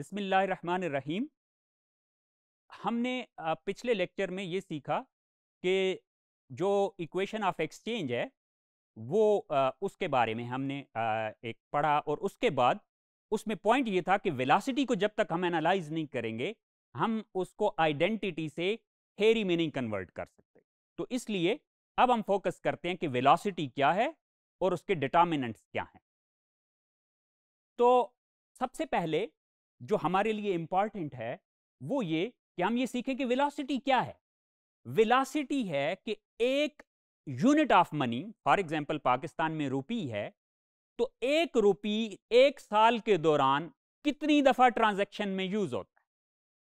बिसमीम हमने पिछले लेक्चर में ये सीखा कि जो इक्वेशन ऑफ एक्सचेंज है वो उसके बारे में हमने एक पढ़ा और उसके बाद उसमें पॉइंट ये था कि वेलासिटी को जब तक हम एनालाइज नहीं करेंगे हम उसको आइडेंटिटी से हेरी में नहीं कन्वर्ट कर सकते तो इसलिए अब हम फोकस करते हैं कि वेलासिटी क्या है और उसके डिटामिनेंट्स क्या हैं तो सबसे पहले जो हमारे लिए इंपॉर्टेंट है वो ये कि हम ये सीखें कि विलासिटी क्या है विलासिटी है कि एक unit of money for example Pakistan में रुपी है तो एक रुपी एक साल के दौरान कितनी दफ़ा ट्रांजैक्शन में यूज़ होता है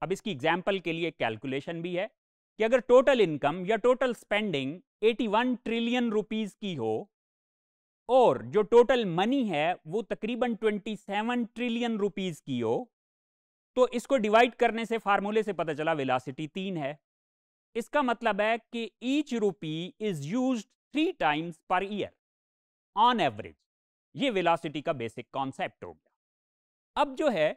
अब इसकी एग्जाम्पल के लिए कैलकुलेशन भी है कि अगर टोटल इनकम या टोटल स्पेंडिंग 81 ट्रिलियन रुपीस की हो और जो टोटल मनी है वो तकरीबन 27 ट्रिलियन रुपीस की हो तो इसको डिवाइड करने से फार्मूले से पता चला वेलासिटी तीन है इसका मतलब है कि each rupee is use three times per year on average ये वेलासिटी का बेसिक कॉन्सेप्ट हो गया अब जो है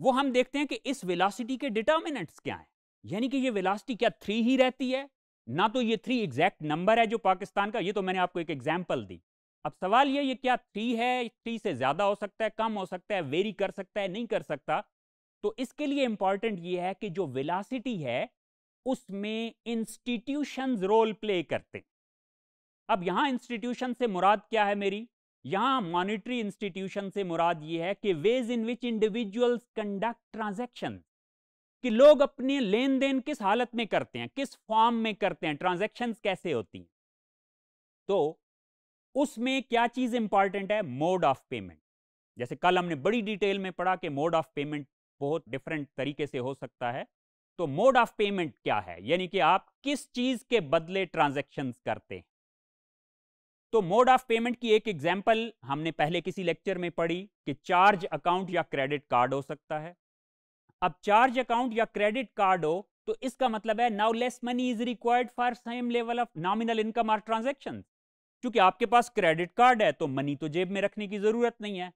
वो हम देखते हैं कि इस वेलासिटी के डिटर्मिनेंट्स क्या हैं यानी कि ये वेलासिटी क्या थ्री ही रहती है ना तो ये थ्री एग्जैक्ट नंबर है जो पाकिस्तान का ये तो मैंने आपको एक एग्जाम्पल दी अब सवाल ये ये क्या थ्री है थ्री से ज़्यादा हो सकता है कम हो सकता है वेरी कर सकता है नहीं कर सकता तो इसके लिए इंपॉर्टेंट ये है कि जो विलासिटी है उसमें इंस्टीट्यूशन रोल प्ले करते अब यहां इंस्टीट्यूशन से मुराद क्या है मेरी यहां मॉनिटरी इंस्टीट्यूशन से मुराद ये है कि ways in which individuals conduct transaction कि लोग अपने लेन देन किस हालत में करते हैं किस फॉर्म में करते हैं ट्रांजेक्शन कैसे होती हैं तो उसमें क्या चीज इंपॉर्टेंट है मोड ऑफ पेमेंट जैसे कल हमने बड़ी डिटेल में पढ़ा कि मोड ऑफ पेमेंट बहुत डिफरेंट तरीके से हो सकता है तो मोड ऑफ पेमेंट क्या है यानी कि आप किस चीज के बदले ट्रांजेक्शन करते हैं तो मोड ऑफ पेमेंट की एक एग्जाम्पल हमने पहले किसी लेक्चर में पढ़ी कि चार्ज अकाउंट या क्रेडिट कार्ड हो सकता है अब चार्ज अकाउंट या क्रेडिट कार्ड हो तो इसका मतलब है now less money is required for same level of nominal income और ट्रांजेक्शन क्योंकि आपके पास क्रेडिट कार्ड है तो मनी तो जेब में रखने की जरूरत नहीं है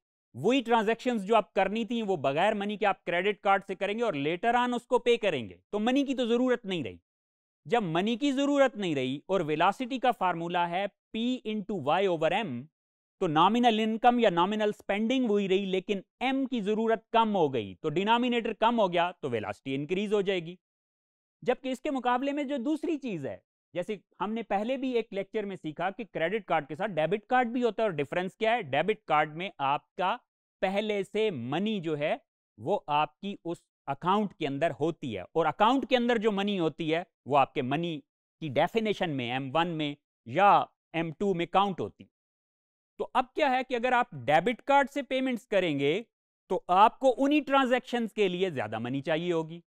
वही ट्रांजेक्शन जो आप करनी थी वो बगैर मनी के आप क्रेडिट कार्ड से करेंगे और लेटर ऑन उसको पे करेंगे तो मनी की तो ज़रूरत नहीं रही जब मनी की ज़रूरत नहीं रही और वेलासिटी का फार्मूला है P into Y over M तो नॉमिनल इनकम या नॉमिनल स्पेंडिंग हुई रही लेकिन एम की ज़रूरत कम हो गई तो डिनोमिनेटर कम हो गया तो वेलासिटी इंक्रीज हो जाएगी जबकि इसके मुकाबले में जो दूसरी चीज़ है जैसे हमने पहले भी एक लेक्चर में सीखा कि क्रेडिट कार्ड के साथ डेबिट कार्ड भी होता है और डिफरेंस क्या है डेबिट कार्ड में आपका पहले से मनी जो है वो आपकी उस अकाउंट के अंदर होती है और अकाउंट के अंदर जो मनी होती है वो आपके मनी की डेफिनेशन में एम वन में या एम टू में काउंट होती है तो अब क्या है कि अगर आप डेबिट कार्ड से पेमेंट्स करेंगे तो आपको उन्हीं ट्रांजेक्शन के लिए ज़्यादा मनी चाहिए होगी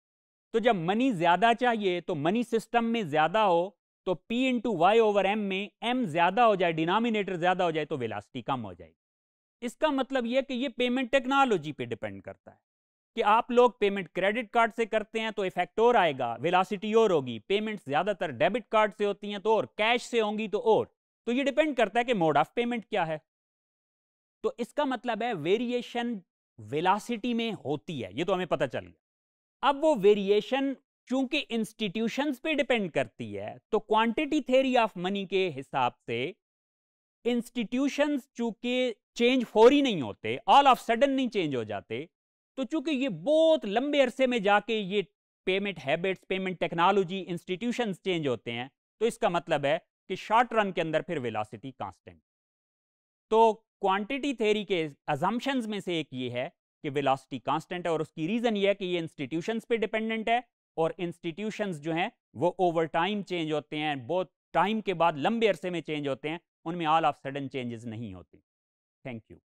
तो जब मनी ज़्यादा चाहिए तो मनी सिस्टम में ज़्यादा हो तो p into Y over M में m ज्यादा हो जाए डिनोमिनेटर ज्यादा हो जाए तो वेलासिटी कम हो जाएगी इसका मतलब यह कि यह पेमेंट टेक्नोलॉजी पे डिपेंड करता है कि आप लोग पेमेंट क्रेडिट कार्ड से करते हैं तो इफेक्ट और आएगा वेलासिटी और होगी पेमेंट ज्यादातर डेबिट कार्ड से होती हैं तो और कैश से होंगी तो और तो ये डिपेंड करता है कि मोड ऑफ पेमेंट क्या है तो इसका मतलब है वेरिएशन वेलासिटी में होती है ये तो हमें पता चल गया अब वो वेरिएशन चूंकि इंस्टीट्यूशंस पे डिपेंड करती है तो क्वांटिटी थेरी ऑफ मनी के हिसाब से इंस्टीट्यूशंस चूंकि चेंज फोरी नहीं होते ऑल ऑफ सडन नहीं चेंज हो जाते तो चूंकि ये बहुत लंबे अरसे में जाके ये payment habits payment technology institution change होते हैं तो इसका मतलब है कि शॉर्ट रन के अंदर फिर वेलासिटी कांस्टेंट तो क्वांटिटी थेरी के अजम्पन्स में से एक ये है कि वेलासिटी कांस्टेंट है और उसकी रीज़न ये है कि ये इंस्टीट्यूशन पे डिपेंडेंट है और इंस्टीट्यूशंस जो हैं वो ओवर टाइम चेंज होते हैं बहुत टाइम के बाद लंबे अरसे में चेंज होते हैं उनमें ऑल ऑफ सडन चेंजेस नहीं होते थैंक यू